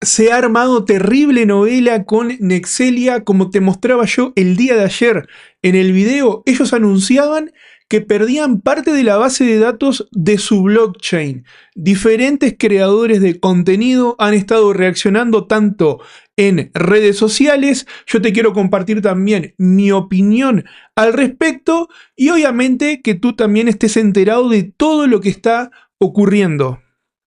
se ha armado terrible novela con Nexelia, como te mostraba yo el día de ayer en el video. Ellos anunciaban que perdían parte de la base de datos de su blockchain. Diferentes creadores de contenido han estado reaccionando tanto en redes sociales. Yo te quiero compartir también mi opinión al respecto y obviamente que tú también estés enterado de todo lo que está ocurriendo.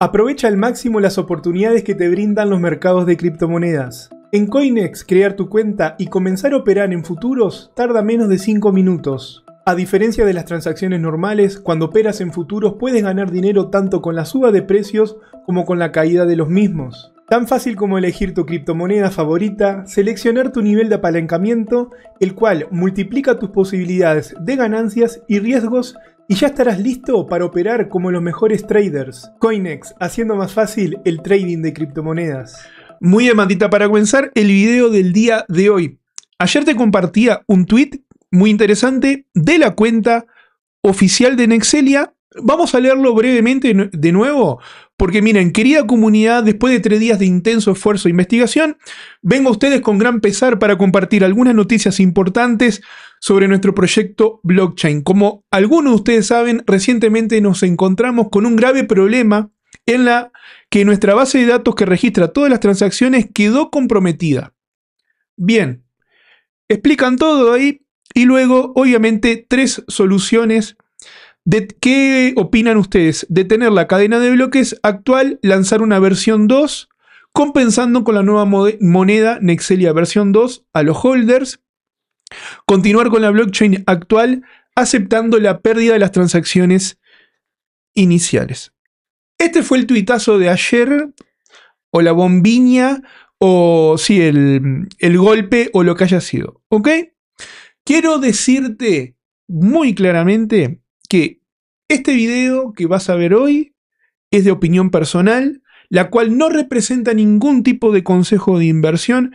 Aprovecha al máximo las oportunidades que te brindan los mercados de criptomonedas. En Coinex, crear tu cuenta y comenzar a operar en futuros tarda menos de 5 minutos. A diferencia de las transacciones normales, cuando operas en futuros puedes ganar dinero tanto con la suba de precios como con la caída de los mismos. Tan fácil como elegir tu criptomoneda favorita, seleccionar tu nivel de apalancamiento, el cual multiplica tus posibilidades de ganancias y riesgos y ya estarás listo para operar como los mejores traders. Coinex, haciendo más fácil el trading de criptomonedas. Muy bien, para comenzar el video del día de hoy. Ayer te compartía un tweet muy interesante de la cuenta oficial de Nexelia Vamos a leerlo brevemente de nuevo, porque miren, querida comunidad, después de tres días de intenso esfuerzo e investigación, vengo a ustedes con gran pesar para compartir algunas noticias importantes sobre nuestro proyecto blockchain. Como algunos de ustedes saben, recientemente nos encontramos con un grave problema en la que nuestra base de datos que registra todas las transacciones quedó comprometida. Bien, explican todo ahí y luego, obviamente, tres soluciones ¿Qué opinan ustedes? De tener la cadena de bloques actual, lanzar una versión 2, compensando con la nueva moneda Nexelia versión 2 a los holders, continuar con la blockchain actual, aceptando la pérdida de las transacciones iniciales. Este fue el tuitazo de ayer, o la bombiña, o sí, el, golpe, o lo que haya sido. Quiero decirte muy claramente que este video que vas a ver hoy es de opinión personal, la cual no representa ningún tipo de consejo de inversión.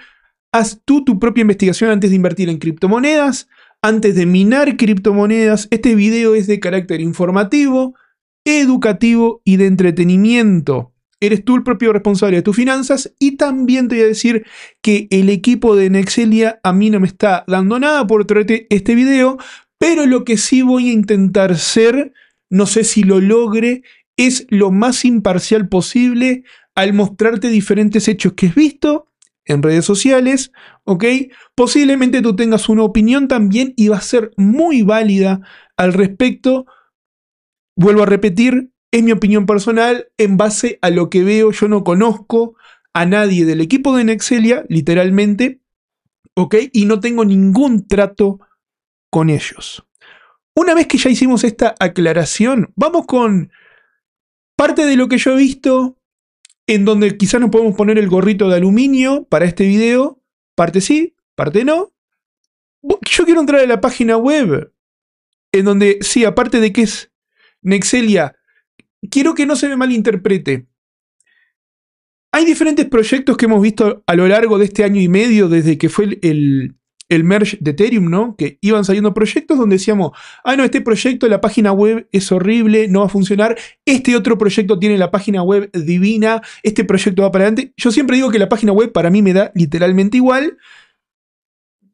Haz tú tu propia investigación antes de invertir en criptomonedas, antes de minar criptomonedas. Este video es de carácter informativo, educativo y de entretenimiento. Eres tú el propio responsable de tus finanzas y también te voy a decir que el equipo de Nexelia a mí no me está dando nada por traerte este video, pero lo que sí voy a intentar ser no sé si lo logre, es lo más imparcial posible al mostrarte diferentes hechos que has visto en redes sociales, ¿ok? Posiblemente tú tengas una opinión también y va a ser muy válida al respecto. Vuelvo a repetir, es mi opinión personal en base a lo que veo, yo no conozco a nadie del equipo de Nexelia, literalmente, ¿ok? Y no tengo ningún trato con ellos. Una vez que ya hicimos esta aclaración, vamos con parte de lo que yo he visto, en donde quizás nos podemos poner el gorrito de aluminio para este video, parte sí, parte no. Yo quiero entrar a la página web, en donde sí, aparte de que es Nexelia, quiero que no se me malinterprete. Hay diferentes proyectos que hemos visto a lo largo de este año y medio, desde que fue el el merge de Ethereum, ¿no? Que iban saliendo proyectos donde decíamos, ah, no, este proyecto, la página web es horrible, no va a funcionar, este otro proyecto tiene la página web divina, este proyecto va para adelante. Yo siempre digo que la página web para mí me da literalmente igual.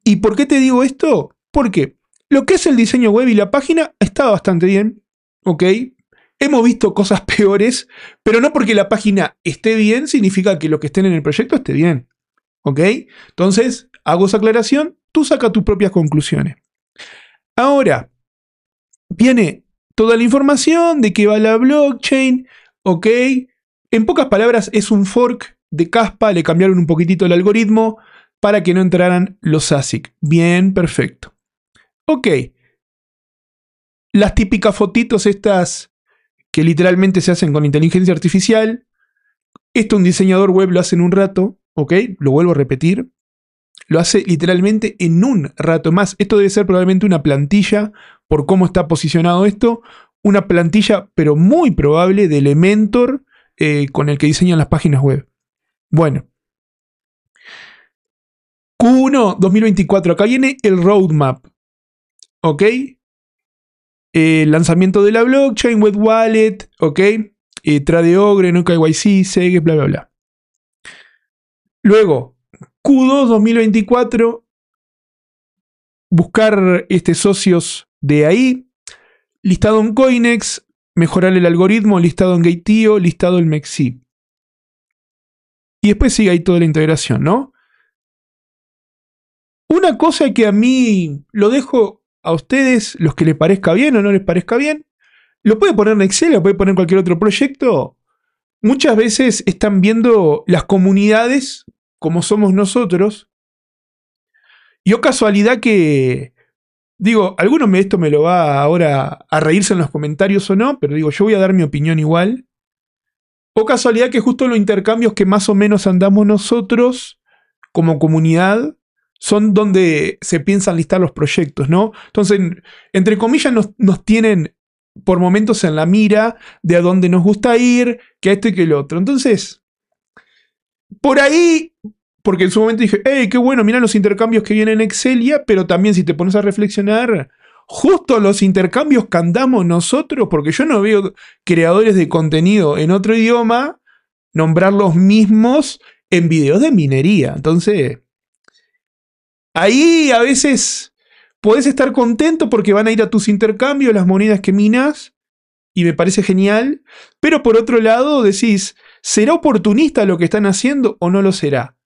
¿Y por qué te digo esto? Porque lo que es el diseño web y la página está bastante bien, ¿ok? Hemos visto cosas peores, pero no porque la página esté bien significa que lo que esté en el proyecto esté bien. ¿Ok? Entonces, hago esa aclaración Tú saca tus propias conclusiones. Ahora, viene toda la información de que va la blockchain, ok. En pocas palabras, es un fork de Caspa, le cambiaron un poquitito el algoritmo para que no entraran los ASIC. Bien, perfecto. Ok. Las típicas fotitos estas que literalmente se hacen con inteligencia artificial. Esto un diseñador web lo hace en un rato, ok, lo vuelvo a repetir lo hace literalmente en un rato más. Esto debe ser probablemente una plantilla, por cómo está posicionado esto, una plantilla, pero muy probable, de Elementor eh, con el que diseñan las páginas web. Bueno. Q1 2024, acá viene el roadmap. ¿Ok? El lanzamiento de la blockchain, web wallet, ¿ok? Eh, Trade Ogre, no KYC, segue bla, bla, bla. Luego, Q2 2024, buscar este, socios de ahí, listado en Coinex, mejorar el algoritmo, listado en Gateio, listado en Mexi. Y después sigue ahí toda la integración, ¿no? Una cosa que a mí lo dejo a ustedes, los que les parezca bien o no les parezca bien, lo puede poner en Excel, lo puede poner en cualquier otro proyecto. Muchas veces están viendo las comunidades como somos nosotros. Y o oh casualidad que, digo, alguno de esto me lo va ahora a reírse en los comentarios o no, pero digo, yo voy a dar mi opinión igual. O oh casualidad que justo los intercambios que más o menos andamos nosotros como comunidad son donde se piensan listar los proyectos, ¿no? Entonces, entre comillas, nos, tienen por momentos en la mira de a dónde nos gusta ir, que a esto y que el otro. Entonces, por ahí porque en su momento dije, hey, qué bueno, mira los intercambios que vienen en Excelia, pero también si te pones a reflexionar, justo los intercambios que andamos nosotros, porque yo no veo creadores de contenido en otro idioma nombrar los mismos en videos de minería. Entonces, ahí a veces podés estar contento porque van a ir a tus intercambios las monedas que minas, y me parece genial, pero por otro lado decís, ¿será oportunista lo que están haciendo o no lo será?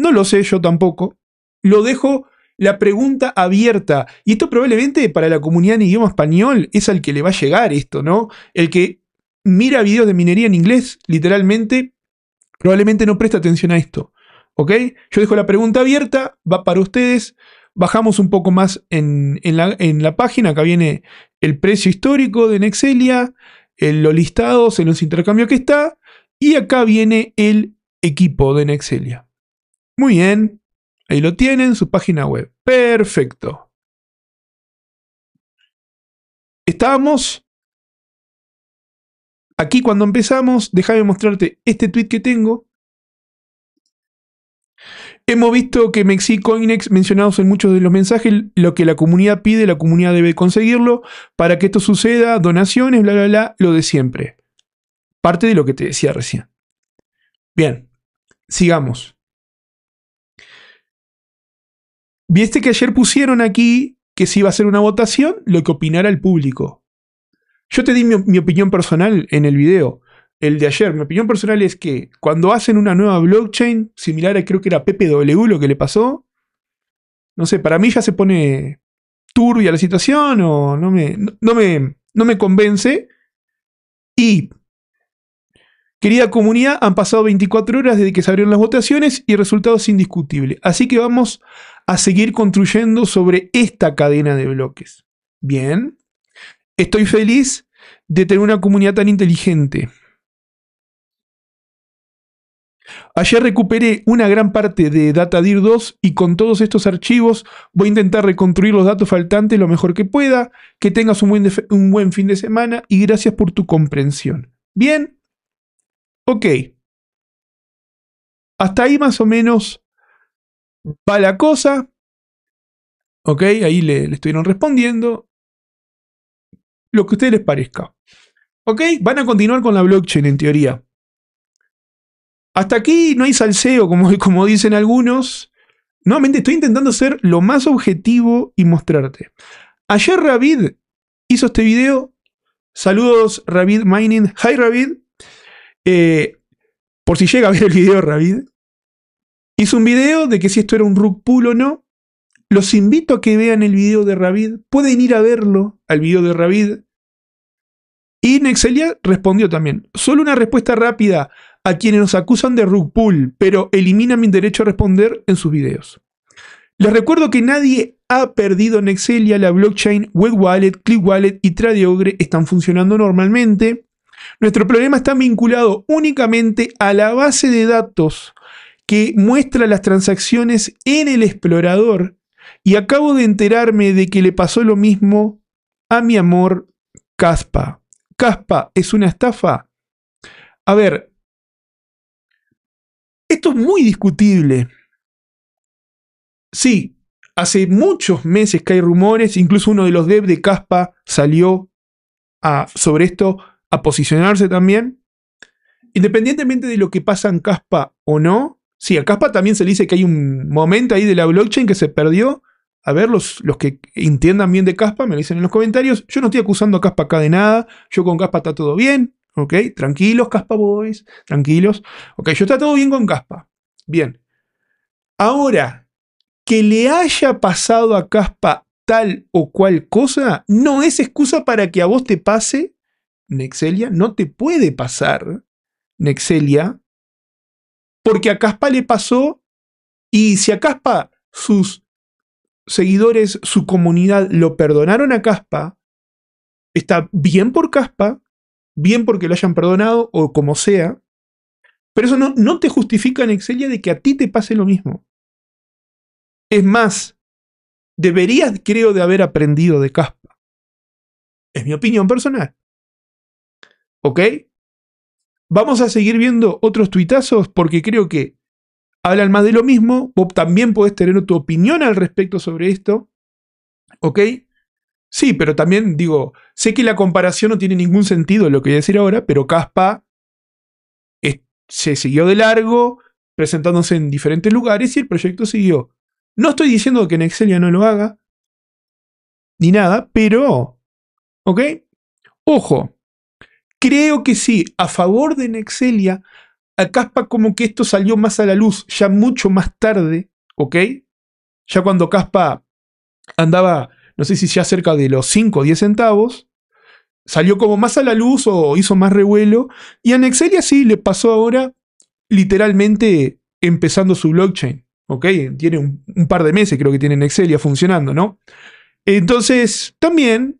No lo sé yo tampoco. Lo dejo la pregunta abierta. Y esto probablemente para la comunidad en idioma español es al que le va a llegar esto, ¿no? El que mira videos de minería en inglés, literalmente, probablemente no presta atención a esto. ¿Ok? Yo dejo la pregunta abierta, va para ustedes. Bajamos un poco más en, la, página. Acá viene el precio histórico de Nexelia, el, los listados en los intercambios que está. Y acá viene el equipo de Nexelia. Muy bien. Ahí lo tienen, su página web. Perfecto. ¿Estamos? aquí cuando empezamos. Déjame mostrarte este tweet que tengo. Hemos visto que Mexi Coinex mencionados en muchos de los mensajes, lo que la comunidad pide, la comunidad debe conseguirlo. Para que esto suceda, donaciones, bla, bla, bla, lo de siempre. Parte de lo que te decía recién. Bien, sigamos. Viste que ayer pusieron aquí que si iba a ser una votación, lo que opinara el público. Yo te di mi, opinión personal en el video, el de ayer. Mi opinión personal es que cuando hacen una nueva blockchain, similar a creo que era PPW lo que le pasó, no sé, para mí ya se pone turbia la situación o no me, no, me, no me convence. Y Querida comunidad, han pasado 24 horas desde que se abrieron las votaciones y el resultado es indiscutible. Así que vamos a seguir construyendo sobre esta cadena de bloques. Bien, estoy feliz de tener una comunidad tan inteligente. Ayer recuperé una gran parte de DataDir 2 y con todos estos archivos voy a intentar reconstruir los datos faltantes lo mejor que pueda. Que tengas un buen, un buen fin de semana y gracias por tu comprensión. Bien, ok. Hasta ahí más o menos va la cosa. Ok, ahí le, estuvieron respondiendo. Lo que a ustedes les parezca. Ok, van a continuar con la blockchain en teoría. Hasta aquí no hay salseo, como, como dicen algunos. Nuevamente estoy intentando ser lo más objetivo y mostrarte. Ayer Ravid hizo este video. Saludos, Ravid Mining. Hi, Ravid. Eh, por si llega a ver el video, Ravid. Hice un video de que si esto era un rug pull o no. Los invito a que vean el video de Ravid. Pueden ir a verlo al video de Ravid. Y Nexelia respondió también. Solo una respuesta rápida a quienes nos acusan de rug pull, pero elimina mi derecho a responder en sus videos. Les recuerdo que nadie ha perdido Nexelia, la blockchain, Web Wallet, Click Wallet y tradiogre están funcionando normalmente. Nuestro problema está vinculado únicamente a la base de datos que muestra las transacciones en el explorador y acabo de enterarme de que le pasó lo mismo a mi amor Caspa. Caspa es una estafa. A ver, esto es muy discutible. Sí, hace muchos meses que hay rumores, incluso uno de los devs de Caspa salió a, sobre esto a posicionarse también. Independientemente de lo que pasa en Caspa o no, Sí, a Caspa también se le dice que hay un momento ahí de la blockchain que se perdió. A ver, los, los que entiendan bien de Caspa me lo dicen en los comentarios. Yo no estoy acusando a Caspa acá de nada. Yo con Caspa está todo bien. ¿Ok? Tranquilos, Caspa Boys. Tranquilos. Ok, yo está todo bien con Caspa. Bien. Ahora, que le haya pasado a Caspa tal o cual cosa, no es excusa para que a vos te pase, Nexelia. No te puede pasar, Nexelia porque a Caspa le pasó y si a Caspa sus seguidores, su comunidad lo perdonaron a Caspa, está bien por Caspa, bien porque lo hayan perdonado o como sea, pero eso no, te justifica en Excelia de que a ti te pase lo mismo. Es más, deberías, creo, de haber aprendido de Caspa. Es mi opinión personal. ¿Ok? Vamos a seguir viendo otros tuitazos porque creo que hablan más de lo mismo. Vos también puedes tener tu opinión al respecto sobre esto. ¿Ok? Sí, pero también digo, sé que la comparación no tiene ningún sentido lo que voy a decir ahora, pero Caspa se siguió de largo, presentándose en diferentes lugares y el proyecto siguió. No estoy diciendo que Nexelia no lo haga, ni nada, pero... ¿Ok? Ojo, Creo que sí, a favor de Nexelia, a Caspa como que esto salió más a la luz ya mucho más tarde, ¿ok? Ya cuando Caspa andaba, no sé si ya cerca de los 5 o 10 centavos, salió como más a la luz o hizo más revuelo. Y a Nexelia sí le pasó ahora, literalmente empezando su blockchain, ¿ok? Tiene un par de meses creo que tiene Nexelia funcionando, ¿no? Entonces, también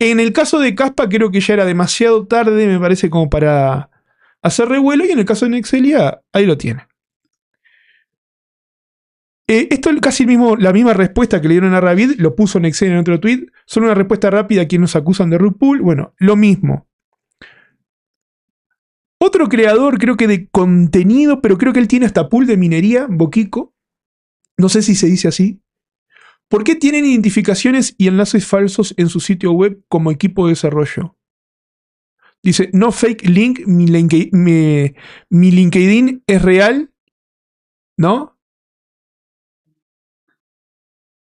en el caso de Caspa creo que ya era demasiado tarde, me parece, como para hacer revuelo. Y en el caso de Nexelia, ahí lo tiene. Eh, esto es casi mismo, la misma respuesta que le dieron a Ravid, lo puso Nexelia en otro tweet. Solo una respuesta rápida a quienes nos acusan de RuPaul. Bueno, lo mismo. Otro creador, creo que de contenido, pero creo que él tiene hasta pool de minería, Boquico. No sé si se dice así. ¿Por qué tienen identificaciones y enlaces falsos en su sitio web como equipo de desarrollo? Dice, no fake link, mi, LinkedIn, es real, ¿no?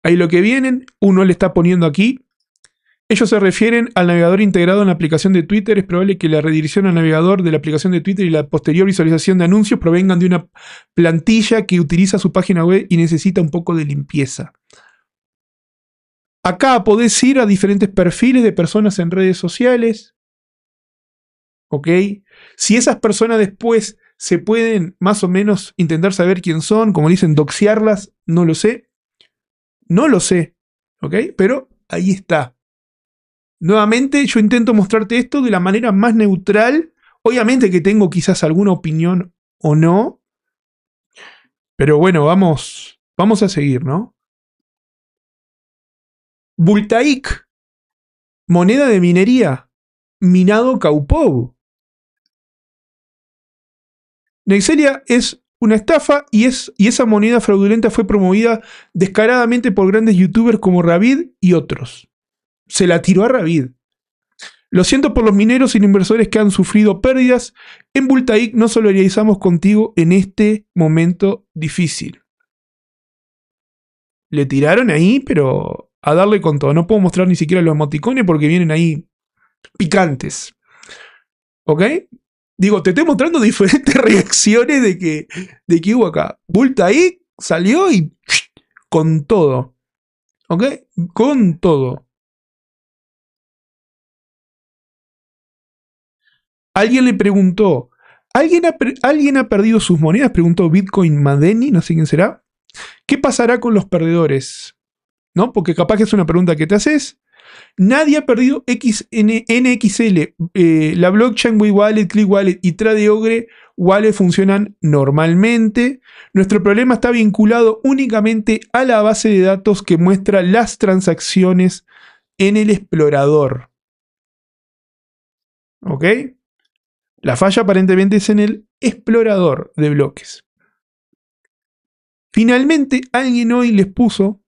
Ahí lo que vienen, uno le está poniendo aquí. Ellos se refieren al navegador integrado en la aplicación de Twitter. Es probable que la redirección al navegador de la aplicación de Twitter y la posterior visualización de anuncios provengan de una plantilla que utiliza su página web y necesita un poco de limpieza. Acá podés ir a diferentes perfiles de personas en redes sociales. ¿Ok? Si esas personas después se pueden más o menos intentar saber quién son, como dicen, doxiarlas, no lo sé. No lo sé. ¿Ok? Pero ahí está. Nuevamente, yo intento mostrarte esto de la manera más neutral. Obviamente que tengo quizás alguna opinión o no. Pero bueno, vamos, vamos a seguir, ¿no? Bultaik, moneda de minería, minado Kaupov. Nexelia es una estafa y, es, y esa moneda fraudulenta fue promovida descaradamente por grandes youtubers como Ravid y otros. Se la tiró a Ravid. Lo siento por los mineros y inversores que han sufrido pérdidas. En Bultaik no solidarizamos contigo en este momento difícil. Le tiraron ahí, pero a darle con todo. No puedo mostrar ni siquiera los emoticones porque vienen ahí picantes. ¿Ok? Digo, te estoy mostrando diferentes reacciones de que, de que hubo acá. Bulta ahí, salió y con todo. ¿Ok? Con todo. Alguien le preguntó, ¿alguien ha, ¿alguien ha perdido sus monedas? Preguntó Bitcoin Madeni, no sé quién será. ¿Qué pasará con los perdedores? ¿no? Porque capaz que es una pregunta que te haces. Nadie ha perdido XN, NXL. Eh, la blockchain, WeWallet, Wallet, Click Wallet y Tradeogre Wallet funcionan normalmente. Nuestro problema está vinculado únicamente a la base de datos que muestra las transacciones en el explorador. ¿Ok? La falla aparentemente es en el explorador de bloques. Finalmente, alguien hoy les puso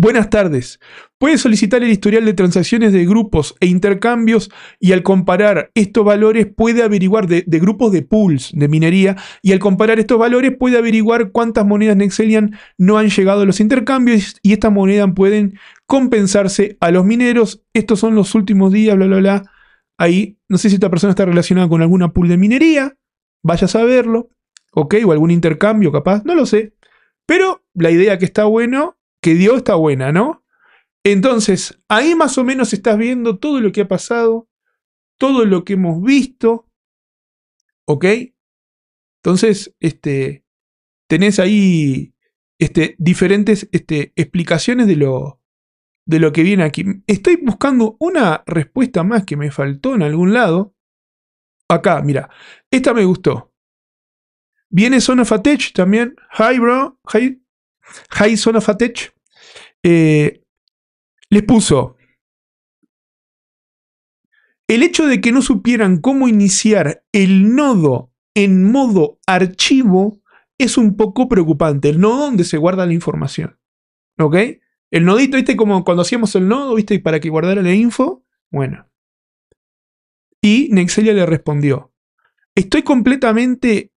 Buenas tardes. ¿Puede solicitar el historial de transacciones de grupos e intercambios y al comparar estos valores puede averiguar de, grupos de pools de minería y al comparar estos valores puede averiguar cuántas monedas Nexelian no han llegado a los intercambios y estas monedas pueden compensarse a los mineros. Estos son los últimos días, bla, bla, bla. Ahí, no sé si esta persona está relacionada con alguna pool de minería, vaya a saberlo, ¿ok? O algún intercambio capaz, no lo sé. Pero la idea que está bueno que dio está buena, ¿no? Entonces, ahí más o menos estás viendo todo lo que ha pasado, todo lo que hemos visto, ¿ok? Entonces, este, tenés ahí este, diferentes este, explicaciones de lo, de lo que viene aquí. Estoy buscando una respuesta más que me faltó en algún lado. Acá, mira, esta me gustó. Viene Zona Fatech también. Hi, bro. Hi, Jai Son eh, les puso el hecho de que no supieran cómo iniciar el nodo en modo archivo es un poco preocupante. El nodo donde se guarda la información. ¿Ok? El nodito, ¿viste? Como cuando hacíamos el nodo, ¿viste? Para que guardara la info. Bueno. Y Nexelia le respondió. Estoy completamente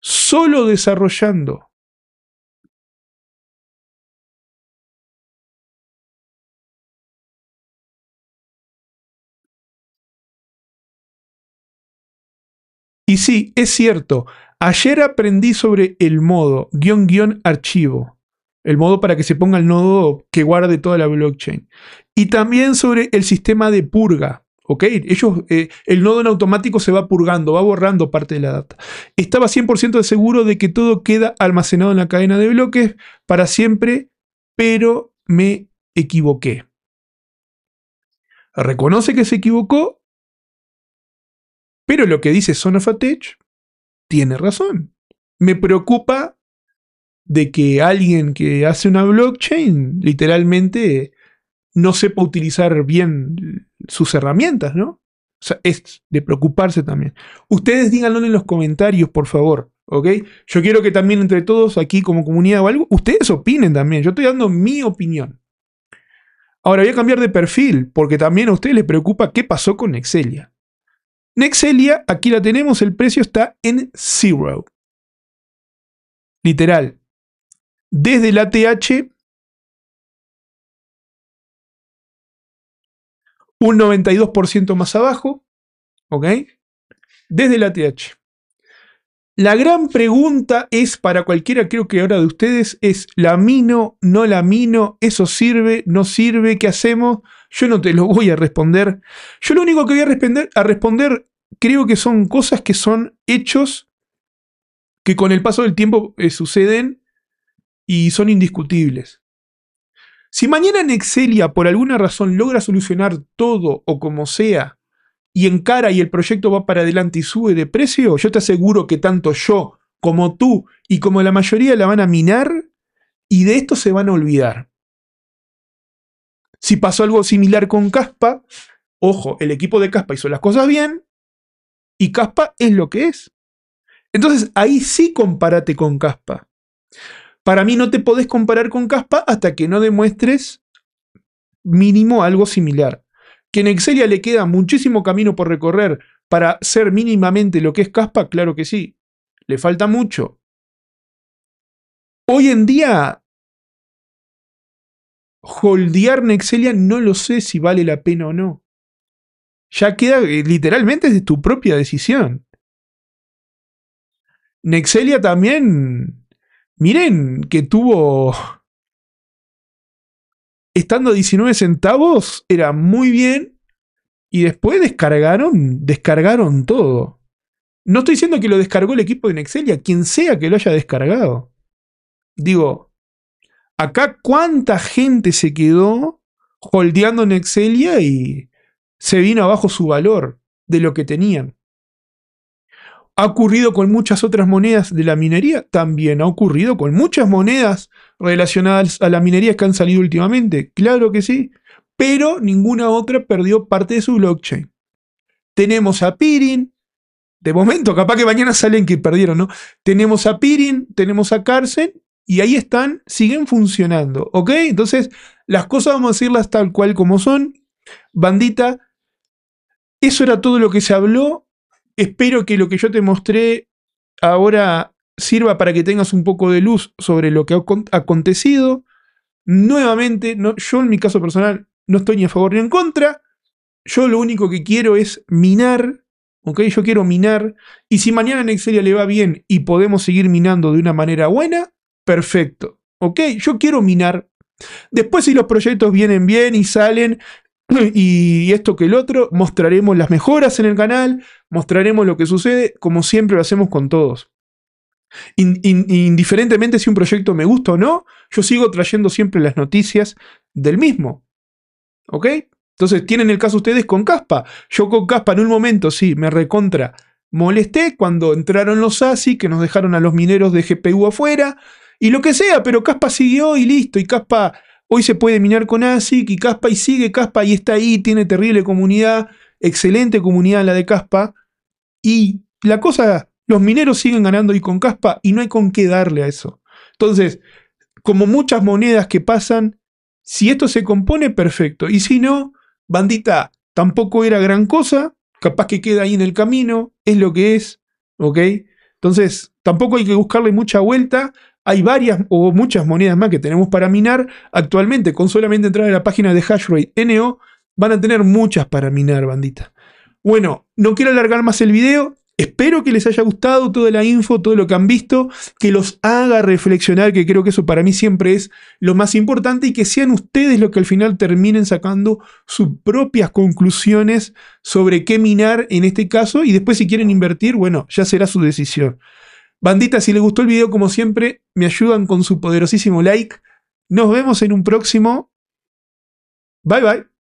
solo desarrollando Y sí, es cierto, ayer aprendí sobre el modo guión guión archivo, el modo para que se ponga el nodo que guarde toda la blockchain. Y también sobre el sistema de purga. ¿Ok? Ellos, eh, el nodo en automático se va purgando, va borrando parte de la data. Estaba 100% seguro de que todo queda almacenado en la cadena de bloques para siempre, pero me equivoqué. Reconoce que se equivocó pero lo que dice Son tiene razón. Me preocupa de que alguien que hace una blockchain literalmente no sepa utilizar bien sus herramientas, ¿no? O sea, es de preocuparse también. Ustedes díganlo en los comentarios, por favor, ¿ok? Yo quiero que también entre todos aquí como comunidad o algo, ustedes opinen también. Yo estoy dando mi opinión. Ahora voy a cambiar de perfil porque también a ustedes les preocupa qué pasó con Excelia. Nexelia, aquí la tenemos, el precio está en zero. Literal. Desde la TH, un 92% más abajo. ¿Ok? Desde la TH. La gran pregunta es para cualquiera, creo que ahora de ustedes, es lamino? no la mino? ¿Eso sirve, no sirve? ¿Qué hacemos? Yo no te lo voy a responder. Yo lo único que voy a responder, a responder creo que son cosas que son hechos que con el paso del tiempo eh, suceden y son indiscutibles. Si mañana Nexelia por alguna razón logra solucionar todo o como sea y encara y el proyecto va para adelante y sube de precio, yo te aseguro que tanto yo como tú y como la mayoría la van a minar y de esto se van a olvidar. Si pasó algo similar con Caspa, ojo, el equipo de Caspa hizo las cosas bien y Caspa es lo que es. Entonces ahí sí compárate con Caspa. Para mí no te podés comparar con Caspa hasta que no demuestres mínimo algo similar que en le queda muchísimo camino por recorrer para ser mínimamente lo que es Caspa, claro que sí. Le falta mucho. Hoy en día, holdear Nexelia no lo sé si vale la pena o no. Ya queda eh, literalmente de tu propia decisión. Nexelia también, miren que tuvo estando a 19 centavos era muy bien y después descargaron, descargaron todo. No estoy diciendo que lo descargó el equipo de Nexelia, quien sea que lo haya descargado. Digo, acá cuánta gente se quedó holdeando Nexelia y se vino abajo su valor de lo que tenían. Ha ocurrido con muchas otras monedas de la minería, también ha ocurrido con muchas monedas relacionadas a la minería que han salido últimamente, claro que sí, pero ninguna otra perdió parte de su blockchain. Tenemos a Pirin, de momento, capaz que mañana salen que perdieron, ¿no? Tenemos a Pirin, tenemos a Carsen y ahí están, siguen funcionando, ¿ok? Entonces, las cosas vamos a decirlas tal cual como son. Bandita, eso era todo lo que se habló Espero que lo que yo te mostré ahora sirva para que tengas un poco de luz sobre lo que ha acontecido. Nuevamente, yo en mi caso personal no estoy ni a favor ni en contra. Yo lo único que quiero es minar, ¿ok? Yo quiero minar. Y si mañana en Excelia le va bien y podemos seguir minando de una manera buena, perfecto, ¿ok? Yo quiero minar. Después si los proyectos vienen bien y salen y esto que el otro, mostraremos las mejoras en el canal, mostraremos lo que sucede, como siempre lo hacemos con todos. indiferentemente si un proyecto me gusta o no, yo sigo trayendo siempre las noticias del mismo. ¿Ok? Entonces tienen el caso ustedes con Caspa. Yo con Caspa en un momento sí me recontra molesté cuando entraron los ASI que nos dejaron a los mineros de GPU afuera y lo que sea, pero Caspa siguió y listo. Y Caspa Hoy se puede minar con ASIC y Caspa y sigue Caspa y está ahí, tiene terrible comunidad, excelente comunidad la de Caspa. Y la cosa, los mineros siguen ganando y con Caspa y no hay con qué darle a eso. Entonces, como muchas monedas que pasan, si esto se compone, perfecto. Y si no, bandita, tampoco era gran cosa, capaz que queda ahí en el camino, es lo que es, ¿ok? Entonces, tampoco hay que buscarle mucha vuelta. Hay varias o muchas monedas más que tenemos para minar. Actualmente, con solamente entrar a la página de Hashrate NO, van a tener muchas para minar, bandita. Bueno, no quiero alargar más el video. Espero que les haya gustado toda la info, todo lo que han visto, que los haga reflexionar, que creo que eso para mí siempre es lo más importante y que sean ustedes los que al final terminen sacando sus propias conclusiones sobre qué minar en este caso y después si quieren invertir, bueno, ya será su decisión. Bandita, si les gustó el video, como siempre, me ayudan con su poderosísimo like. Nos vemos en un próximo. Bye bye.